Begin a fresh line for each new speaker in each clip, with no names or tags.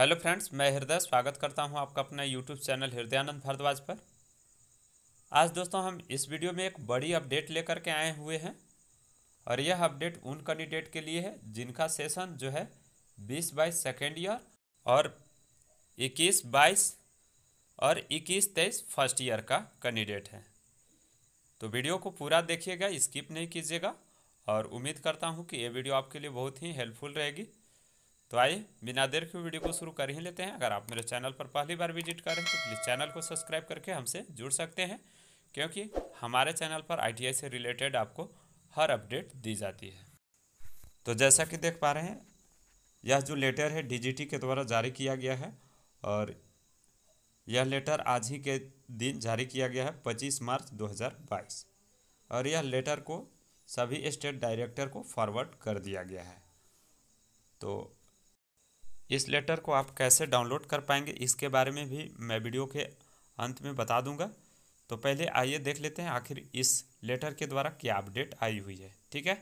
hello friends मैं हृदय स्वागत करता हूं आपका अपना यूट्यूब चैनल हृदयानंद भारद्वाज पर आज दोस्तों हम इस वीडियो में एक बड़ी अपडेट लेकर के आए हुए हैं और यह अपडेट उन कैंडिडेट के लिए है जिनका सेशन जो है बीस बाईस सेकेंड ईयर और इक्कीस बाईस और इक्कीस तेईस फर्स्ट ईयर का कैंडिडेट है तो वीडियो को पूरा देखिएगा स्किप नहीं कीजिएगा और उम्मीद करता हूँ कि ये वीडियो आपके लिए बहुत ही हेल्पफुल रहेगी तो आइए बिना देर के वीडियो को शुरू कर ही लेते हैं अगर आप मेरे चैनल पर पहली बार विजिट करें तो प्लीज़ चैनल को सब्सक्राइब करके हमसे जुड़ सकते हैं क्योंकि हमारे चैनल पर आई से रिलेटेड आपको हर अपडेट दी जाती है तो जैसा कि देख पा रहे हैं यह जो लेटर है डी के द्वारा जारी किया गया है और यह लेटर आज ही के दिन जारी किया गया है 25 मार्च 2022 और यह लेटर को सभी स्टेट डायरेक्टर को फॉरवर्ड कर दिया गया है तो इस लेटर को आप कैसे डाउनलोड कर पाएंगे इसके बारे में भी मैं वीडियो के अंत में बता दूंगा तो पहले आइए देख लेते हैं आखिर इस लेटर के द्वारा क्या अपडेट आई हुई है ठीक है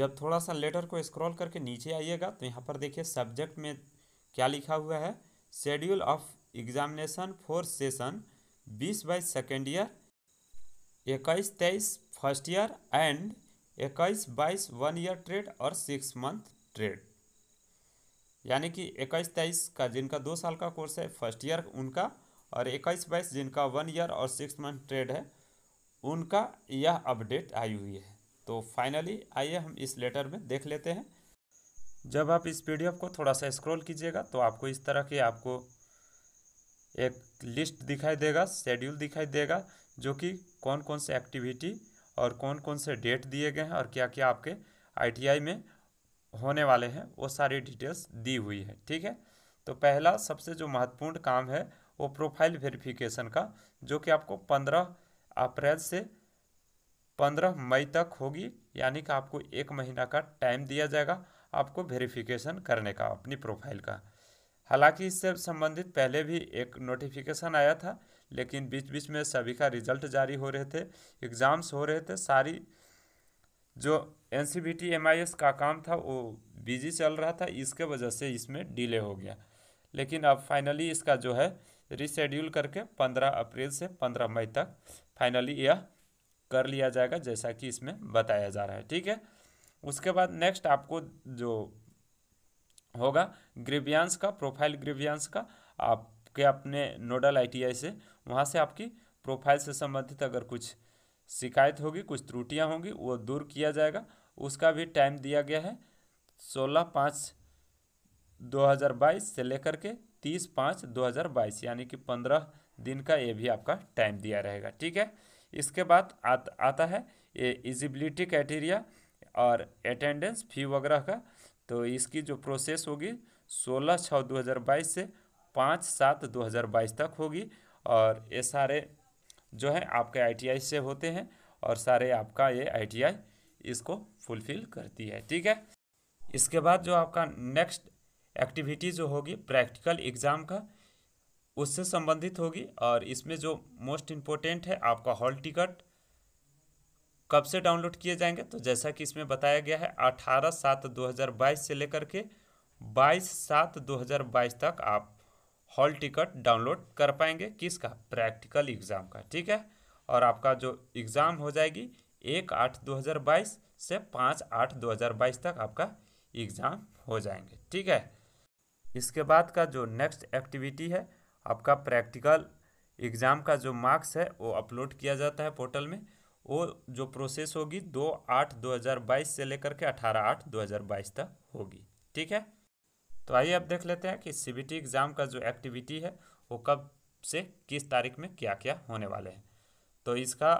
जब थोड़ा सा लेटर को स्क्रॉल करके नीचे आइएगा तो यहाँ पर देखिए सब्जेक्ट में क्या लिखा हुआ है schedule of examination for session बीस बाई सेकेंड ईयर इक्कीस तेईस फर्स्ट ईयर एंड इक्कीस बाईस वन ईयर ट्रेड और सिक्स मंथ ट्रेड यानी कि इक्कीस तेईस का जिनका दो साल का कोर्स है फर्स्ट ईयर उनका और इक्कीस बाईस जिनका वन ईयर और सिक्स मंथ ट्रेड है उनका यह अपडेट आई हुई है तो फाइनली आइए हम इस लेटर में देख लेते हैं जब आप इस पी को थोड़ा सा स्क्रॉल कीजिएगा तो आपको इस तरह की आपको एक लिस्ट दिखाई देगा शेड्यूल दिखाई देगा जो कि कौन कौन से एक्टिविटी और कौन कौन से डेट दिए गए हैं और क्या क्या आपके आईटीआई में होने वाले हैं वो सारी डिटेल्स दी हुई है ठीक है तो पहला सबसे जो महत्वपूर्ण काम है वो प्रोफाइल वेरिफिकेशन का जो कि आपको पंद्रह अप्रैल से पंद्रह मई तक होगी यानी कि आपको एक महीना का टाइम दिया जाएगा आपको वेरिफिकेशन करने का अपनी प्रोफाइल का हालांकि इससे संबंधित पहले भी एक नोटिफिकेशन आया था लेकिन बीच बीच में सभी का रिजल्ट जारी हो रहे थे एग्ज़ाम्स हो रहे थे सारी जो N C V T M I S का काम था वो बिजी चल रहा था इसके वजह से इसमें डिले हो गया लेकिन अब फाइनली इसका जो है रिशेड्यूल करके पंद्रह अप्रैल से पंद्रह मई तक फाइनली यह कर लिया जाएगा जैसा कि इसमें बताया जा रहा है ठीक है उसके बाद नेक्स्ट आपको जो होगा ग्रीवियांस का प्रोफाइल ग्रीवियांस का आपके अपने नोडल आईटीआई से वहाँ से आपकी प्रोफाइल से संबंधित अगर कुछ शिकायत होगी कुछ त्रुटियाँ होंगी वो दूर किया जाएगा उसका भी टाइम दिया गया है सोलह पाँच दो हज़ार बाईस से लेकर के तीस पाँच दो हज़ार बाईस यानी कि पंद्रह दिन का ये भी आपका टाइम दिया रहेगा ठीक है इसके बाद आत, आता है ये इजिबिलिटी क्राइटेरिया और अटेंडेंस फी वगैरह का तो इसकी जो प्रोसेस होगी सोलह छः दो हज़ार बाईस से पाँच सात दो हज़ार बाईस तक होगी और ये सारे जो है आपके आईटीआई से होते हैं और सारे आपका ये आईटीआई इसको फुलफिल करती है ठीक है इसके बाद जो आपका नेक्स्ट एक्टिविटी जो होगी प्रैक्टिकल एग्ज़ाम का उससे संबंधित होगी और इसमें जो मोस्ट इम्पोर्टेंट है आपका हॉल टिकट कब से डाउनलोड किए जाएंगे तो जैसा कि इसमें बताया गया है अठारह सात दो हज़ार बाईस से लेकर के बाईस सात दो हज़ार बाईस तक आप हॉल टिकट डाउनलोड कर पाएंगे किसका प्रैक्टिकल एग्ज़ाम का ठीक है और आपका जो एग्ज़ाम हो जाएगी एक आठ दो हज़ार बाईस से पाँच आठ दो हज़ार बाईस तक आपका एग्ज़ाम हो जाएंगे ठीक है इसके बाद का जो नेक्स्ट एक्टिविटी है आपका प्रैक्टिकल एग्ज़ाम का जो मार्क्स है वो अपलोड किया जाता है पोर्टल में वो जो प्रोसेस होगी दो आठ दो हज़ार बाईस से लेकर के अठारह आठ दो हज़ार बाईस तक होगी ठीक है तो आइए अब देख लेते हैं कि सी बी टी एग्ज़ाम का जो एक्टिविटी है वो कब से किस तारीख में क्या क्या होने वाले हैं तो इसका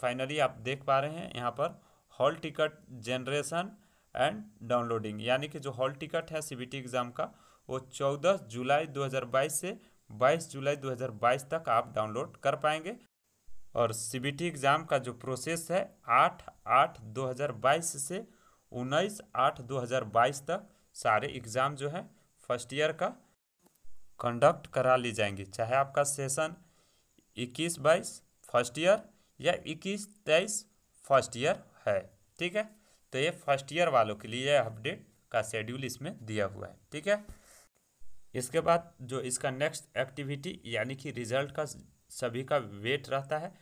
फाइनली आप देख पा रहे हैं यहाँ पर hall ticket generation and downloading यानी कि जो हॉल टिकट है सी एग्ज़ाम का वो 14 जुलाई 2022 से 22 जुलाई 2022 तक आप डाउनलोड कर पाएंगे और सी एग्ज़ाम का जो प्रोसेस है 8 आठ 2022 से 19 आठ 2022 तक सारे एग्ज़ाम जो है फर्स्ट ईयर का कंडक्ट करा ली जाएंगे चाहे आपका सेशन 21 बाईस फर्स्ट ईयर या इक्कीस तेईस फर्स्ट ईयर है ठीक है तो ये फर्स्ट ईयर वालों के लिए यह अपडेट का शेड्यूल इसमें दिया हुआ है ठीक है इसके बाद जो इसका नेक्स्ट एक्टिविटी यानी कि रिजल्ट का सभी का वेट रहता है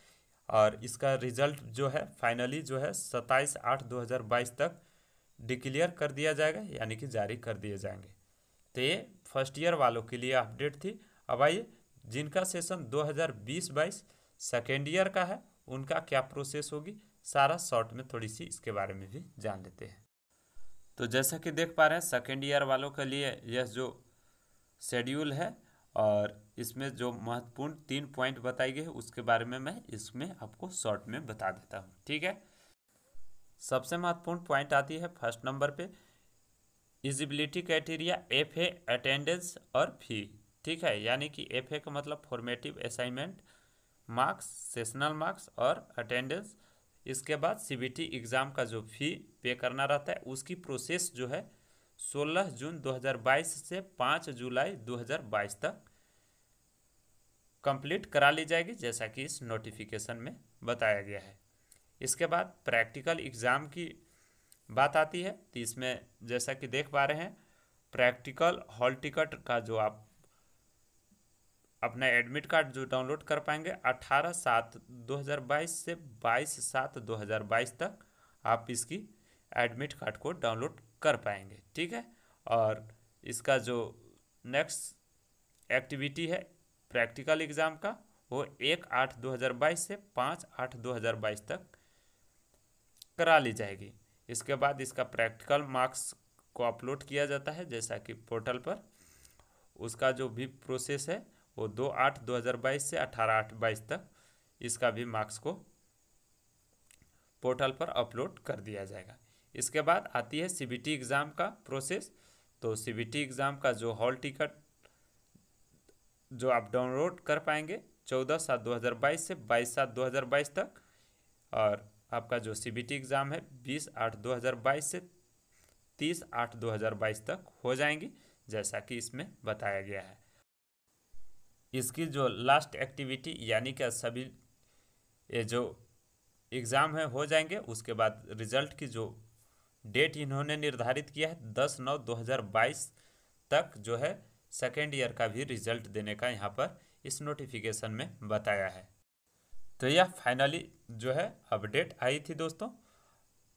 और इसका रिजल्ट जो है फाइनली जो है सत्ताईस आठ दो हज़ार बाईस तक डिक्लेयर कर दिया जाएगा यानी कि जारी कर दिए जाएंगे तो ये फर्स्ट ईयर वालों के लिए अपडेट थी अब आइए जिनका सेशन 2020-22 सेकेंड ईयर का है उनका क्या प्रोसेस होगी सारा शॉर्ट में थोड़ी सी इसके बारे में भी जान लेते हैं तो जैसा कि देख पा रहे हैं सेकेंड ईयर वालों के लिए यह जो शेड्यूल है और इसमें जो महत्वपूर्ण तीन पॉइंट बताई गई है उसके बारे में मैं इसमें आपको शॉर्ट में बता देता हूँ ठीक है सबसे महत्वपूर्ण पॉइंट आती है फर्स्ट नंबर पे eligibility criteria F A attendance और फी ठीक है यानी कि एफ ए का मतलब formative assignment marks sessional marks और अटेंडेंस इसके बाद सीबीटी एग्ज़ाम का जो फी पे करना रहता है उसकी प्रोसेस जो है 16 जून 2022 से 5 जुलाई 2022 तक कंप्लीट करा ली जाएगी जैसा कि इस नोटिफिकेशन में बताया गया है इसके बाद प्रैक्टिकल एग्ज़ाम की बात आती है तो इसमें जैसा कि देख पा रहे हैं प्रैक्टिकल हॉल टिकट का जो आप अपना एडमिट कार्ड जो डाउनलोड कर पाएंगे 18 सात 2022 से बाईस सात 2022 तक आप इसकी एडमिट कार्ड को डाउनलोड कर पाएंगे ठीक है और इसका जो नेक्स्ट एक्टिविटी है प्रैक्टिकल एग्ज़ाम का वो एक आठ 2022 से पाँच आठ 2022 तक करा ली जाएगी इसके बाद इसका प्रैक्टिकल मार्क्स को अपलोड किया जाता है जैसा कि पोर्टल पर उसका जो भी प्रोसेस है वो दो आठ दो हज़ार बाईस से अठारह आठ बाईस तक इसका भी मार्क्स को पोर्टल पर अपलोड कर दिया जाएगा इसके बाद आती है सी एग्ज़ाम का प्रोसेस तो सी एग्ज़ाम का जो हॉल टिकट जो आप डाउनलोड कर पाएंगे चौदह सात दो हज़ार बाईस से बाईस सात दो हज़ार बाईस तक और आपका जो सी एग्ज़ाम है बीस आठ दो हज़ार बाईस से तीस आठ दो हज़ार बाईस तक हो जाएंगी जैसा कि इसमें बताया गया है इसकी जो लास्ट एक्टिविटी यानी कि सभी ये जो एग्ज़ाम है हो जाएंगे उसके बाद रिजल्ट की जो डेट इन्होंने निर्धारित किया है दस नौ दो हज़ार बाईस तक जो है सेकेंड ईयर का भी रिजल्ट देने का यहाँ पर इस नोटिफिकेशन में बताया है तो यह फाइनली जो है अपडेट आई थी दोस्तों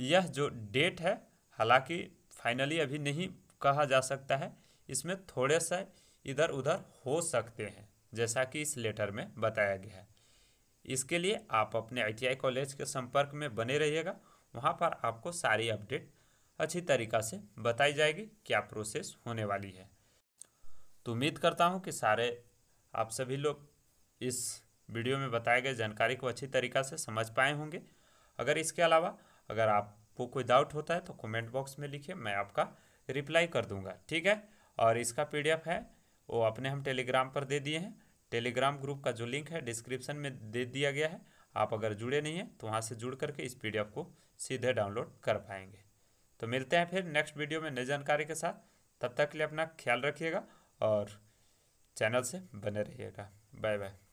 यह जो डेट है हालांकि फाइनली अभी नहीं कहा जा सकता है इसमें थोड़े से इधर उधर हो सकते हैं जैसा कि इस लेटर में बताया गया है इसके लिए आप अपने आईटीआई कॉलेज के संपर्क में बने रहिएगा वहाँ पर आपको सारी अपडेट अच्छी तरीक़ा से बताई जाएगी क्या प्रोसेस होने वाली है तो उम्मीद करता हूँ कि सारे आप सभी लोग इस वीडियो में बताए गए जानकारी को अच्छी तरीक़ा से समझ पाए होंगे अगर इसके अलावा अगर आपको कोई डाउट होता है तो कमेंट बॉक्स में लिखिए मैं आपका रिप्लाई कर दूंगा ठीक है और इसका पीडीएफ है वो अपने हम टेलीग्राम पर दे दिए हैं टेलीग्राम ग्रुप का जो लिंक है डिस्क्रिप्शन में दे दिया गया है आप अगर जुड़े नहीं हैं तो वहाँ से जुड़ करके इस पी को सीधे डाउनलोड कर पाएंगे तो मिलते हैं फिर नेक्स्ट वीडियो में नई जानकारी के साथ तब तक के लिए अपना ख्याल रखिएगा और चैनल से बने रहिएगा बाय बाय